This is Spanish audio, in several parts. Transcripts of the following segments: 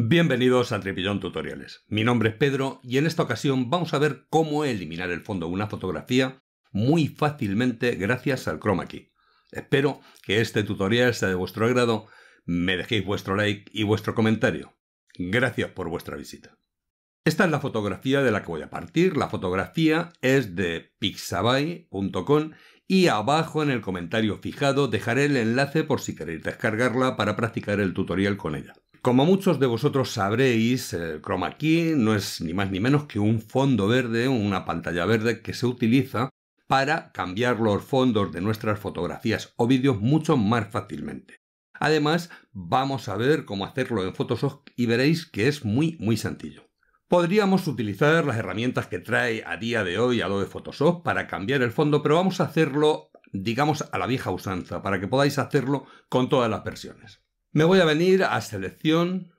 Bienvenidos a Tripillón Tutoriales. Mi nombre es Pedro y en esta ocasión vamos a ver cómo eliminar el fondo de una fotografía muy fácilmente gracias al Chroma Key. Espero que este tutorial sea de vuestro agrado, me dejéis vuestro like y vuestro comentario. Gracias por vuestra visita. Esta es la fotografía de la que voy a partir. La fotografía es de pixabay.com y abajo en el comentario fijado dejaré el enlace por si queréis descargarla para practicar el tutorial con ella. Como muchos de vosotros sabréis, el chroma key no es ni más ni menos que un fondo verde, una pantalla verde que se utiliza para cambiar los fondos de nuestras fotografías o vídeos mucho más fácilmente. Además, vamos a ver cómo hacerlo en Photoshop y veréis que es muy muy sencillo. Podríamos utilizar las herramientas que trae a día de hoy Adobe Photoshop para cambiar el fondo, pero vamos a hacerlo, digamos, a la vieja usanza, para que podáis hacerlo con todas las versiones. Me voy a venir a selección,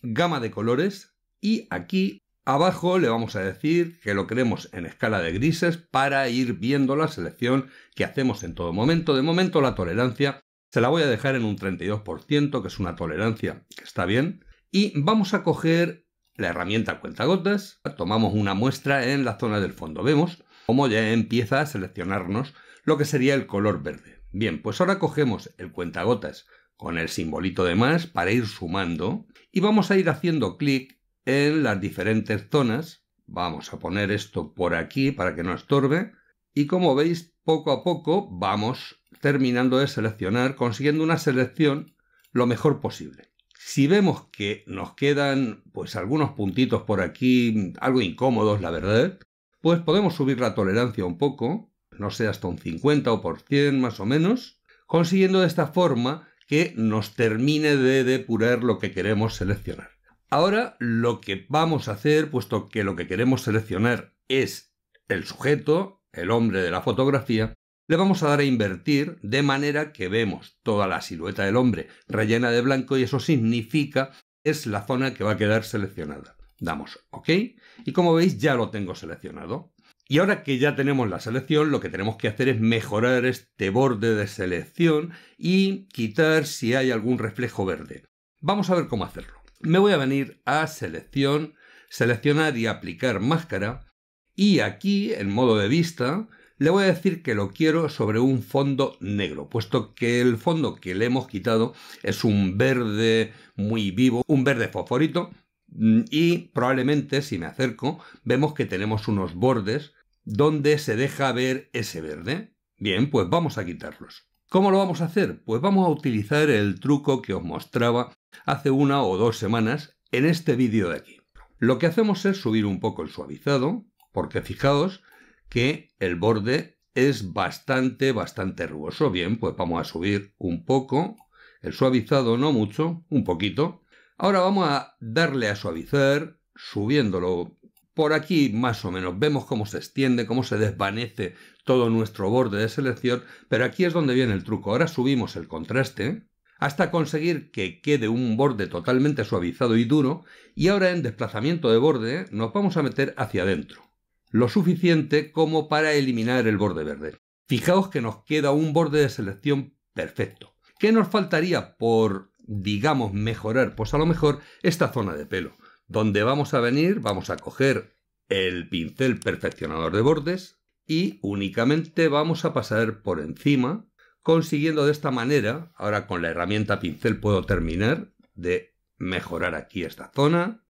gama de colores y aquí abajo le vamos a decir que lo queremos en escala de grises para ir viendo la selección que hacemos en todo momento. De momento la tolerancia se la voy a dejar en un 32%, que es una tolerancia que está bien. Y vamos a coger la herramienta cuentagotas, tomamos una muestra en la zona del fondo. Vemos cómo ya empieza a seleccionarnos lo que sería el color verde. Bien, pues ahora cogemos el cuentagotas con el simbolito de más para ir sumando y vamos a ir haciendo clic en las diferentes zonas. Vamos a poner esto por aquí para que no estorbe y como veis poco a poco vamos terminando de seleccionar consiguiendo una selección lo mejor posible. Si vemos que nos quedan pues algunos puntitos por aquí algo incómodos la verdad, pues podemos subir la tolerancia un poco, no sé hasta un 50 o por 100 más o menos, consiguiendo de esta forma que nos termine de depurar lo que queremos seleccionar. Ahora lo que vamos a hacer, puesto que lo que queremos seleccionar es el sujeto, el hombre de la fotografía, le vamos a dar a invertir de manera que vemos toda la silueta del hombre rellena de blanco y eso significa es la zona que va a quedar seleccionada. Damos OK y como veis ya lo tengo seleccionado. Y ahora que ya tenemos la selección, lo que tenemos que hacer es mejorar este borde de selección y quitar si hay algún reflejo verde. Vamos a ver cómo hacerlo. Me voy a venir a selección, seleccionar y aplicar máscara y aquí en modo de vista le voy a decir que lo quiero sobre un fondo negro, puesto que el fondo que le hemos quitado es un verde muy vivo, un verde fosforito, mm, y probablemente si me acerco vemos que tenemos unos bordes donde se deja ver ese verde. Bien, pues vamos a quitarlos. ¿Cómo lo vamos a hacer? Pues vamos a utilizar el truco que os mostraba hace una o dos semanas en este vídeo de aquí. Lo que hacemos es subir un poco el suavizado, porque fijaos que el borde es bastante, bastante rugoso. Bien, pues vamos a subir un poco, el suavizado no mucho, un poquito. Ahora vamos a darle a suavizar, subiéndolo por aquí más o menos vemos cómo se extiende, cómo se desvanece todo nuestro borde de selección, pero aquí es donde viene el truco. Ahora subimos el contraste hasta conseguir que quede un borde totalmente suavizado y duro y ahora en desplazamiento de borde ¿eh? nos vamos a meter hacia adentro, lo suficiente como para eliminar el borde verde. Fijaos que nos queda un borde de selección perfecto. ¿Qué nos faltaría por, digamos, mejorar? Pues a lo mejor esta zona de pelo donde vamos a venir, vamos a coger el pincel perfeccionador de bordes y únicamente vamos a pasar por encima, consiguiendo de esta manera, ahora con la herramienta pincel puedo terminar de mejorar aquí esta zona,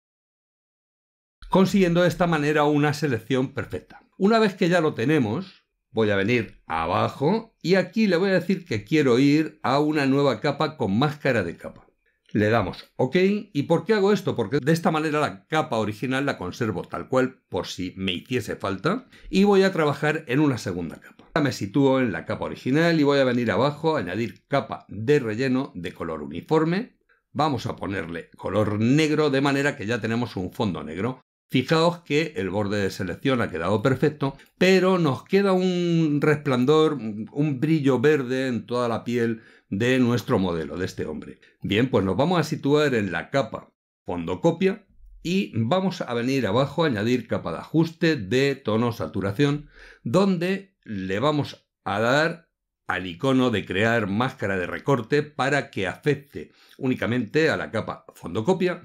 consiguiendo de esta manera una selección perfecta. Una vez que ya lo tenemos, voy a venir abajo y aquí le voy a decir que quiero ir a una nueva capa con máscara de capa. Le damos OK. ¿Y por qué hago esto? Porque de esta manera la capa original la conservo tal cual por si me hiciese falta y voy a trabajar en una segunda capa. Me sitúo en la capa original y voy a venir abajo a añadir capa de relleno de color uniforme. Vamos a ponerle color negro de manera que ya tenemos un fondo negro. Fijaos que el borde de selección ha quedado perfecto, pero nos queda un resplandor, un brillo verde en toda la piel de nuestro modelo, de este hombre. Bien, pues nos vamos a situar en la capa fondo copia y vamos a venir abajo a añadir capa de ajuste de tono saturación, donde le vamos a dar al icono de crear máscara de recorte para que afecte únicamente a la capa fondo copia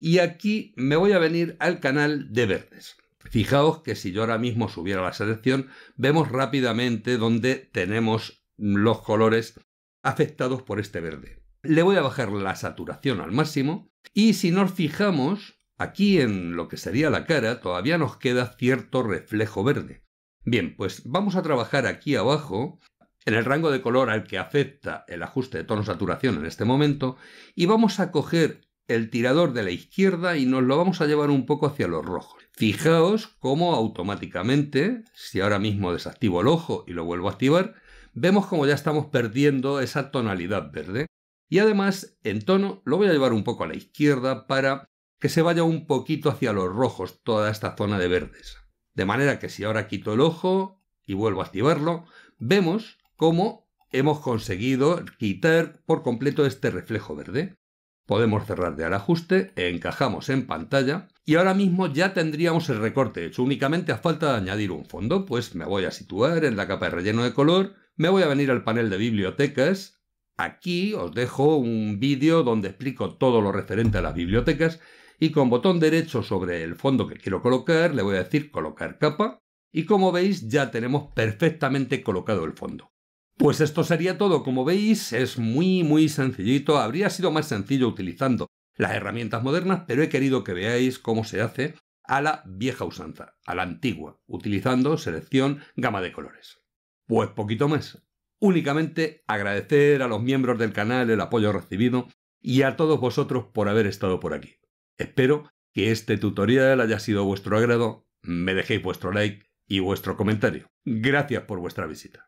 y aquí me voy a venir al canal de verdes. Fijaos que si yo ahora mismo subiera la selección, vemos rápidamente donde tenemos los colores afectados por este verde. Le voy a bajar la saturación al máximo y si nos fijamos, aquí en lo que sería la cara todavía nos queda cierto reflejo verde. Bien, pues vamos a trabajar aquí abajo en el rango de color al que afecta el ajuste de tono-saturación en este momento y vamos a coger el tirador de la izquierda y nos lo vamos a llevar un poco hacia los rojos. Fijaos cómo automáticamente, si ahora mismo desactivo el ojo y lo vuelvo a activar, vemos como ya estamos perdiendo esa tonalidad verde. Y además, en tono, lo voy a llevar un poco a la izquierda para que se vaya un poquito hacia los rojos toda esta zona de verdes. De manera que si ahora quito el ojo y vuelvo a activarlo, vemos cómo hemos conseguido quitar por completo este reflejo verde. Podemos cerrar de al ajuste, encajamos en pantalla y ahora mismo ya tendríamos el recorte hecho. Únicamente a falta de añadir un fondo, pues me voy a situar en la capa de relleno de color, me voy a venir al panel de bibliotecas. Aquí os dejo un vídeo donde explico todo lo referente a las bibliotecas y con botón derecho sobre el fondo que quiero colocar le voy a decir colocar capa y como veis ya tenemos perfectamente colocado el fondo. Pues esto sería todo, como veis es muy muy sencillito, habría sido más sencillo utilizando las herramientas modernas, pero he querido que veáis cómo se hace a la vieja usanza, a la antigua, utilizando selección gama de colores. Pues poquito más. Únicamente agradecer a los miembros del canal el apoyo recibido y a todos vosotros por haber estado por aquí. Espero que este tutorial haya sido vuestro agrado, me dejéis vuestro like y vuestro comentario. Gracias por vuestra visita.